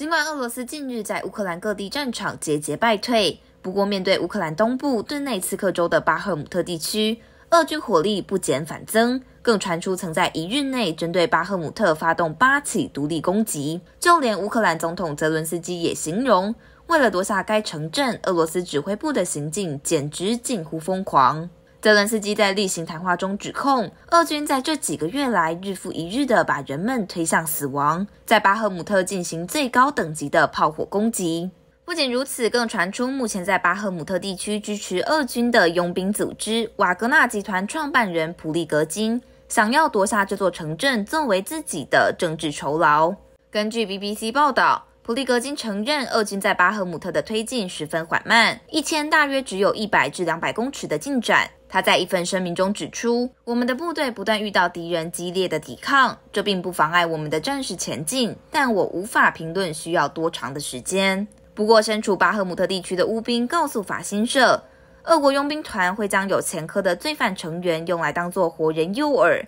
尽管俄罗斯近日在乌克兰各地战场节节败退，不过面对乌克兰东部顿内茨克州的巴赫姆特地区，俄军火力不减反增，更传出曾在一日内针对巴赫姆特发动八起独立攻击。就连乌克兰总统泽伦斯基也形容，为了夺下该城镇，俄罗斯指挥部的行径简直近乎疯狂。泽伦斯基在例行谈话中指控，俄军在这几个月来日复一日地把人们推向死亡，在巴赫姆特进行最高等级的炮火攻击。不仅如此，更传出目前在巴赫姆特地区支持俄军的佣兵组织瓦格纳集团创办人普利格金想要夺下这座城镇作为自己的政治酬劳。根据 BBC 报道，普利格金承认俄军在巴赫姆特的推进十分缓慢，一千大约只有一百至两百公尺的进展。他在一份声明中指出，我们的部队不断遇到敌人激烈的抵抗，这并不妨碍我们的战士前进。但我无法评论需要多长的时间。不过，身处巴赫姆特地区的乌兵告诉法新社，俄国佣兵团会将有前科的罪犯成员用来当做活人诱饵。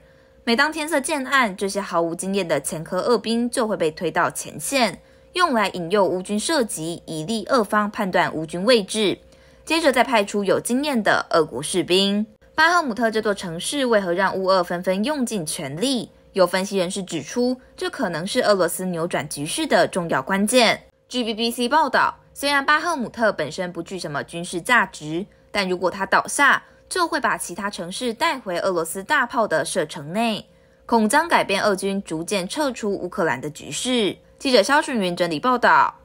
每当天色渐暗，这些毫无经验的前科恶兵就会被推到前线，用来引诱乌军射击，以利俄方判断乌军位置。接着再派出有经验的俄国士兵。巴赫姆特这座城市为何让乌俄纷纷用尽全力？有分析人士指出，这可能是俄罗斯扭转局势的重要关键。G B B C 报道，虽然巴赫姆特本身不具什么军事价值，但如果它倒下，就会把其他城市带回俄罗斯大炮的射程内，恐将改变俄军逐渐撤出乌克兰的局势。记者肖顺云整理报道。